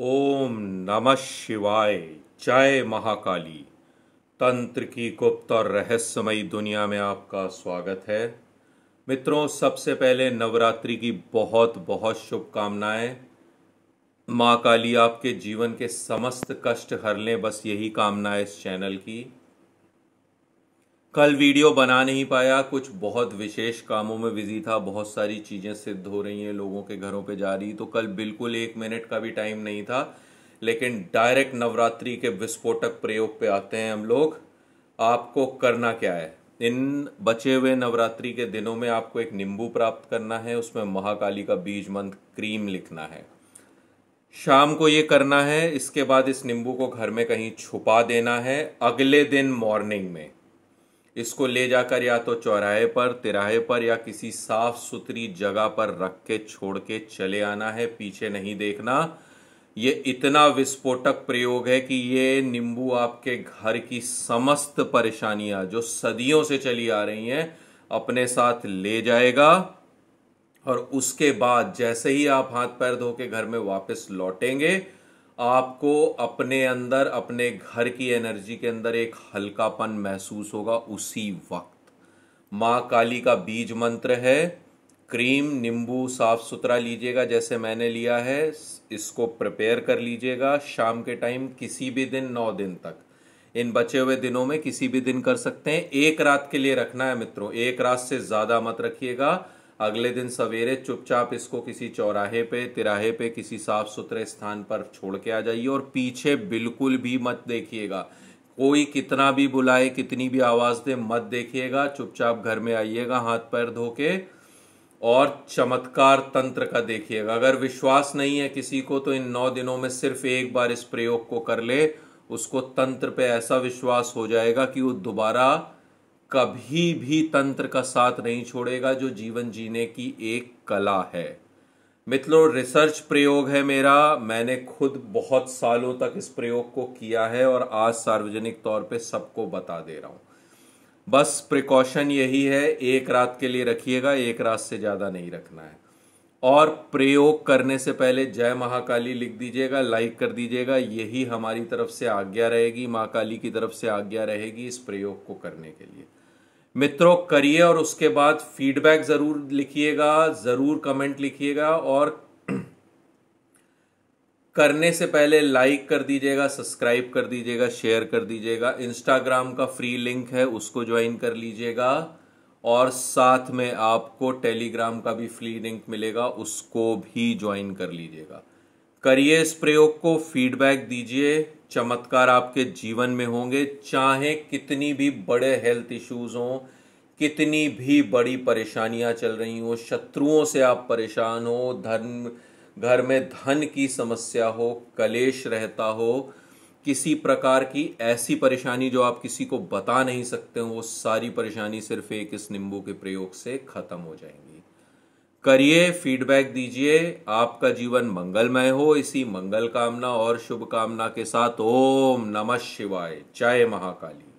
ओम नमः शिवाय जय महाकाली तंत्र की गुप्त और रहस्यमयी दुनिया में आपका स्वागत है मित्रों सबसे पहले नवरात्रि की बहुत बहुत शुभकामनाएं माँ काली आपके जीवन के समस्त कष्ट हर लें बस यही कामना है इस चैनल की कल वीडियो बना नहीं पाया कुछ बहुत विशेष कामों में बिजी था बहुत सारी चीज़ें सिद्ध हो रही हैं लोगों के घरों पे जा रही तो कल बिल्कुल एक मिनट का भी टाइम नहीं था लेकिन डायरेक्ट नवरात्रि के विस्फोटक प्रयोग पे आते हैं हम लोग आपको करना क्या है इन बचे हुए नवरात्रि के दिनों में आपको एक नींबू प्राप्त करना है उसमें महाकाली का बीज मंत्र क्रीम लिखना है शाम को ये करना है इसके बाद इस नींबू को घर में कहीं छुपा देना है अगले दिन मॉर्निंग में इसको ले जाकर या तो चौराहे पर तिराहे पर या किसी साफ सुथरी जगह पर रख के छोड़ के चले आना है पीछे नहीं देखना ये इतना विस्फोटक प्रयोग है कि ये नींबू आपके घर की समस्त परेशानियां जो सदियों से चली आ रही हैं अपने साथ ले जाएगा और उसके बाद जैसे ही आप हाथ पैर धो के घर में वापस लौटेंगे आपको अपने अंदर अपने घर की एनर्जी के अंदर एक हल्कापन महसूस होगा उसी वक्त माँ काली का बीज मंत्र है क्रीम नींबू साफ सुथरा लीजिएगा जैसे मैंने लिया है इसको प्रिपेयर कर लीजिएगा शाम के टाइम किसी भी दिन नौ दिन तक इन बचे हुए दिनों में किसी भी दिन कर सकते हैं एक रात के लिए रखना है मित्रों एक रात से ज़्यादा मत रखिएगा अगले दिन सवेरे चुपचाप इसको किसी चौराहे पे तिराहे पे किसी साफ सुथरे स्थान पर छोड़ के आ जाइए और पीछे बिल्कुल भी मत देखिएगा कोई कितना भी बुलाए कितनी भी आवाज़ दे मत देखिएगा चुपचाप घर में आइएगा हाथ पैर धो के और चमत्कार तंत्र का देखिएगा अगर विश्वास नहीं है किसी को तो इन नौ दिनों में सिर्फ एक बार इस प्रयोग को कर ले उसको तंत्र पे ऐसा विश्वास हो जाएगा कि वो दोबारा कभी भी तंत्र का साथ नहीं छोड़ेगा जो जीवन जीने की एक कला है मित्रों रिसर्च प्रयोग है मेरा मैंने खुद बहुत सालों तक इस प्रयोग को किया है और आज सार्वजनिक तौर पे सबको बता दे रहा हूं बस प्रिकॉशन यही है एक रात के लिए रखिएगा एक रात से ज़्यादा नहीं रखना है और प्रयोग करने से पहले जय महाकाली लिख दीजिएगा लाइक कर दीजिएगा यही हमारी तरफ से आज्ञा रहेगी महाकाली की तरफ से आज्ञा रहेगी इस प्रयोग को करने के लिए मित्रों करिए और उसके बाद फीडबैक ज़रूर लिखिएगा ज़रूर कमेंट लिखिएगा और करने से पहले लाइक कर दीजिएगा सब्सक्राइब कर दीजिएगा शेयर कर दीजिएगा इंस्टाग्राम का फ्री लिंक है उसको ज्वाइन कर लीजिएगा और साथ में आपको टेलीग्राम का भी फ्री लिंक मिलेगा उसको भी ज्वाइन कर लीजिएगा करिए इस प्रयोग को फीडबैक दीजिए चमत्कार आपके जीवन में होंगे चाहे कितनी भी बड़े हेल्थ इश्यूज हों कितनी भी बड़ी परेशानियां चल रही हों शत्रुओं से आप परेशान हो धन घर में धन की समस्या हो कलेश रहता हो किसी प्रकार की ऐसी परेशानी जो आप किसी को बता नहीं सकते हो वो सारी परेशानी सिर्फ एक इस नींबू के प्रयोग से खत्म हो जाएंगी करिए फीडबैक दीजिए आपका जीवन मंगलमय हो इसी मंगल कामना और शुभकामना के साथ ओम नमः शिवाय जय महाकाली